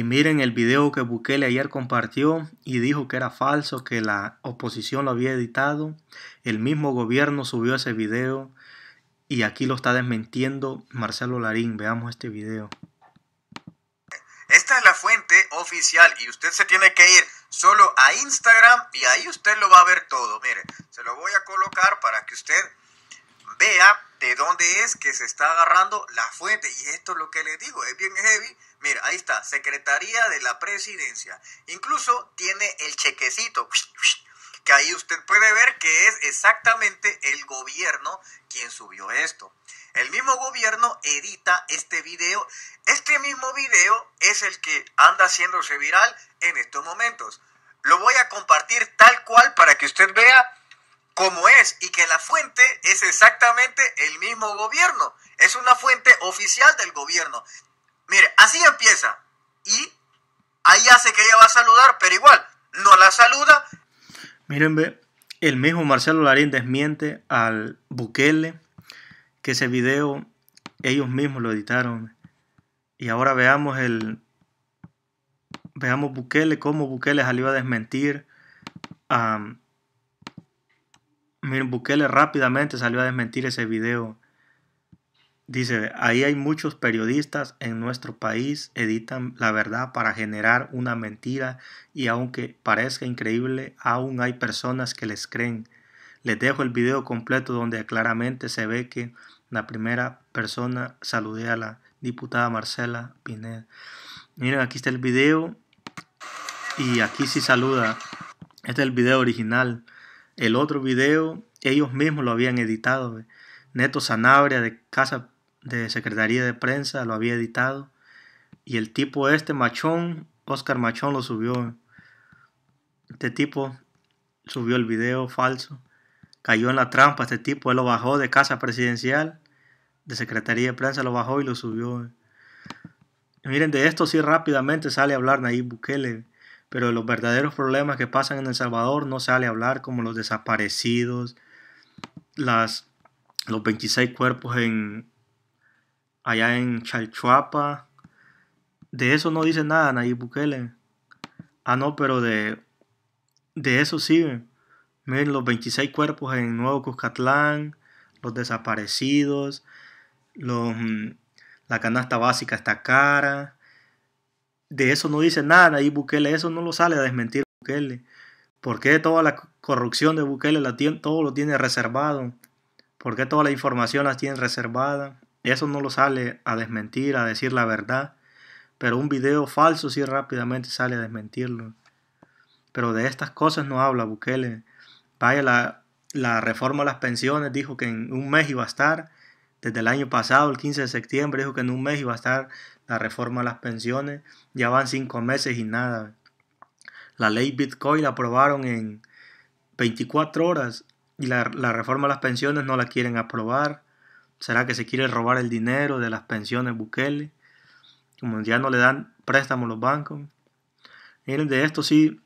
Y miren el video que Bukele ayer compartió y dijo que era falso, que la oposición lo había editado. El mismo gobierno subió ese video y aquí lo está desmintiendo Marcelo Larín. Veamos este video. Esta es la fuente oficial y usted se tiene que ir solo a Instagram y ahí usted lo va a ver todo. Mire, se lo voy a colocar para que usted vea de dónde es que se está agarrando la fuente. Y esto es lo que les digo, es bien heavy. Mira, ahí está, Secretaría de la Presidencia. Incluso tiene el chequecito, que ahí usted puede ver que es exactamente el gobierno quien subió esto. El mismo gobierno edita este video. Este mismo video es el que anda haciéndose viral en estos momentos. Lo voy a compartir tal cual para que usted vea como es y que la fuente es exactamente el mismo gobierno. Es una fuente oficial del gobierno. Mire, así empieza. Y ahí hace que ella va a saludar, pero igual, no la saluda. Miren, ve, el mismo Marcelo Larín desmiente al Bukele que ese video ellos mismos lo editaron. Y ahora veamos el. Veamos Bukele, cómo Bukele salió a desmentir a. Miren, Bukele rápidamente salió a desmentir ese video. Dice, ahí hay muchos periodistas en nuestro país, editan la verdad para generar una mentira y aunque parezca increíble, aún hay personas que les creen. Les dejo el video completo donde claramente se ve que la primera persona saludé a la diputada Marcela Pineda. Miren, aquí está el video y aquí sí saluda. Este es el video original. El otro video, ellos mismos lo habían editado. Neto Sanabria de Casa de Secretaría de Prensa lo había editado. Y el tipo este, Machón, Oscar Machón lo subió. Este tipo subió el video falso. Cayó en la trampa este tipo. Él lo bajó de Casa Presidencial, de Secretaría de Prensa, lo bajó y lo subió. Miren, de esto sí rápidamente sale a hablar Nayib Bukele pero de los verdaderos problemas que pasan en El Salvador no sale a hablar como los desaparecidos, las, los 26 cuerpos en, allá en Chalchuapa. De eso no dice nada Nayib Bukele. Ah, no, pero de, de eso sí. Miren, los 26 cuerpos en Nuevo Cuscatlán, los desaparecidos, los, mm, la canasta básica está cara, de eso no dice nada y Bukele, eso no lo sale a desmentir Bukele. ¿Por qué toda la corrupción de Bukele la tiene, todo lo tiene reservado? ¿Por qué toda la información la tiene reservada? Eso no lo sale a desmentir, a decir la verdad. Pero un video falso sí rápidamente sale a desmentirlo. Pero de estas cosas no habla Bukele. Vaya, la, la reforma de las pensiones dijo que en un mes iba a estar desde el año pasado, el 15 de septiembre, dijo que en un mes iba a estar la reforma a las pensiones. Ya van cinco meses y nada. La ley Bitcoin la aprobaron en 24 horas y la, reforma a las pensiones no la quieren aprobar. ¿Será que se quiere robar el dinero de las pensiones Bukele? Como ya no le dan préstamos los bancos. Miren, de esto sí,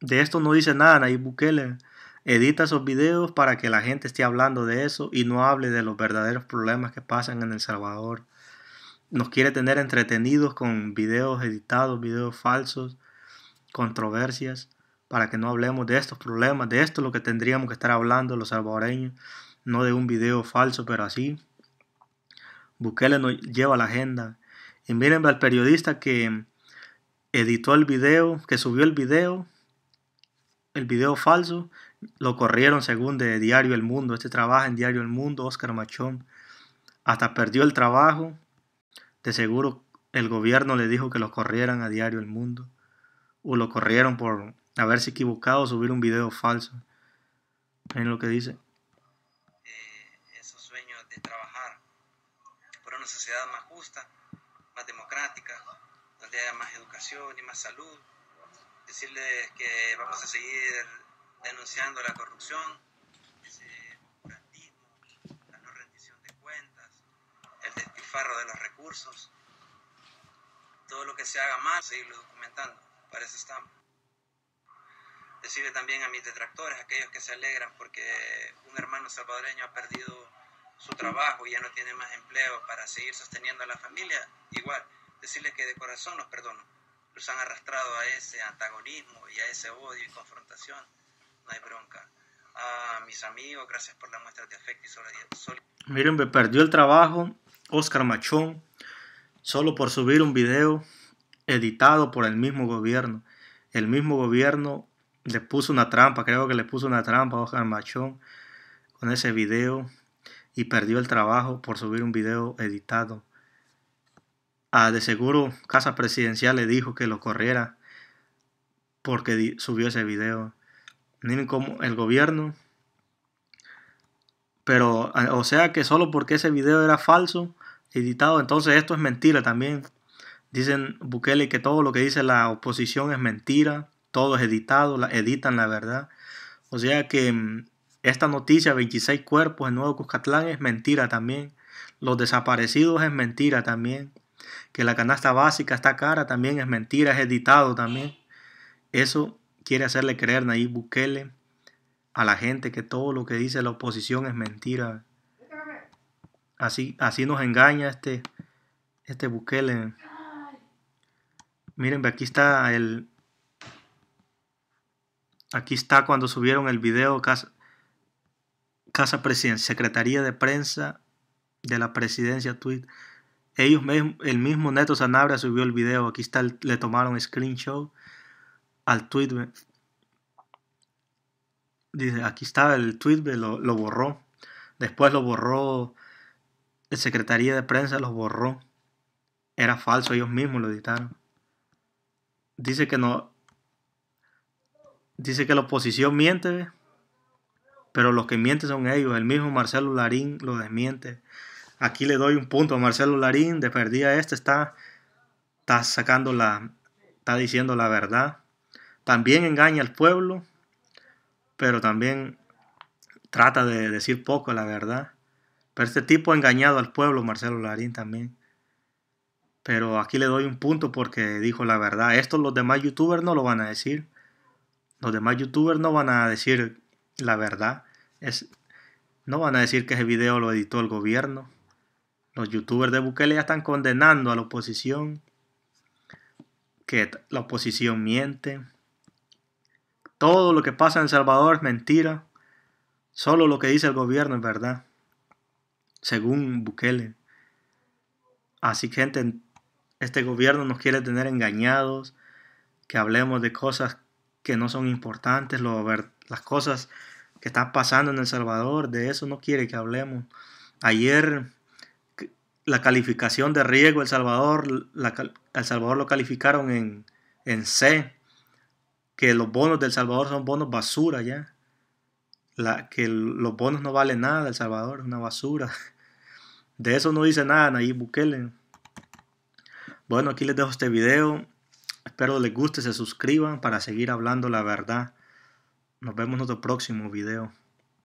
de esto no dice nada Nayib Bukele edita esos videos para que la gente esté hablando de eso y no hable de los verdaderos problemas que pasan en El Salvador. Nos quiere tener entretenidos con videos editados, videos falsos, controversias, para que no hablemos de estos problemas, de esto es lo que tendríamos que estar hablando los salvadoreños, no de un video falso, pero así. Bukele nos lleva la agenda. Y miren al periodista que editó el video, que subió el video, el video falso, lo corrieron según de Diario El Mundo. Este trabaja en Diario El Mundo, Oscar Machón. Hasta perdió el trabajo. De seguro el gobierno le dijo que lo corrieran a Diario El Mundo. O lo corrieron por haberse equivocado, subir un video falso. Miren lo que dice. Eh, esos sueños de trabajar por una sociedad más justa, más democrática, donde haya más educación y más salud. Decirles que vamos a seguir denunciando la corrupción, ese oscurantismo, la no rendición de cuentas, el despilfarro de los recursos, todo lo que se haga mal, seguirlo documentando, para eso estamos. Decirle también a mis detractores, aquellos que se alegran porque un hermano salvadoreño ha perdido su trabajo y ya no tiene más empleo para seguir sosteniendo a la familia, igual, decirles que de corazón los perdono. Los han arrastrado a ese antagonismo y a ese odio y confrontación no hay bronca. A ah, mis amigos, gracias por de afecto y Miren, me perdió el trabajo Oscar Machón solo por subir un video editado por el mismo gobierno. El mismo gobierno le puso una trampa, creo que le puso una trampa a Oscar Machón con ese video y perdió el trabajo por subir un video editado. Ah, de seguro Casa Presidencial le dijo que lo corriera porque subió ese video ni como el gobierno. Pero, eh, o sea que solo porque ese video era falso, editado, entonces esto es mentira también. Dicen Bukele que todo lo que dice la oposición es mentira, todo es editado, la, editan la verdad. O sea que mm, esta noticia, 26 cuerpos en Nuevo Cuscatlán, es mentira también. Los desaparecidos es mentira también. Que la canasta básica está cara también es mentira, es editado también. Eso quiere hacerle creer Nayib Bukele a la gente que todo lo que dice la oposición es mentira. Así, así nos engaña este, este Bukele. Miren, aquí está el... Aquí está cuando subieron el video Casa, casa Presidencia, Secretaría de Prensa de la Presidencia Tweet. Ellos, el mismo Neto Sanabria subió el video. Aquí está, le tomaron screenshot al tweet. Dice, aquí estaba el tweet, lo, borró. Después lo borró. La Secretaría de Prensa lo borró. Era falso, ellos mismos lo editaron. Dice que no. Dice que la oposición miente, pero los que mienten son ellos. El mismo Marcelo Larín lo desmiente. Aquí le doy un punto a Marcelo Larín, de perdida este está, está sacando la, está diciendo la verdad también engaña al pueblo, pero también trata de decir poco la verdad. Pero este tipo ha engañado al pueblo, Marcelo Larín también. Pero aquí le doy un punto porque dijo la verdad. Esto los demás youtubers no lo van a decir. Los demás youtubers no van a decir la verdad. Es, no van a decir que ese video lo editó el gobierno. Los youtubers de Bukele ya están condenando a la oposición. Que la oposición miente todo lo que pasa en El Salvador es mentira. Solo lo que dice el gobierno es verdad. Según Bukele. Así que gente, este gobierno nos quiere tener engañados, que hablemos de cosas que no son importantes, las cosas que están pasando en El Salvador, de eso no quiere que hablemos. Ayer la calificación de riesgo El Salvador, El Salvador lo calificaron en, en C, que los bonos del Salvador son bonos basura ya. La, que los bonos no valen nada, El Salvador es una basura. De eso no dice nada Nayib Bukele. Bueno, aquí les dejo este video. Espero les guste, se suscriban para seguir hablando la verdad. Nos vemos en otro próximo video.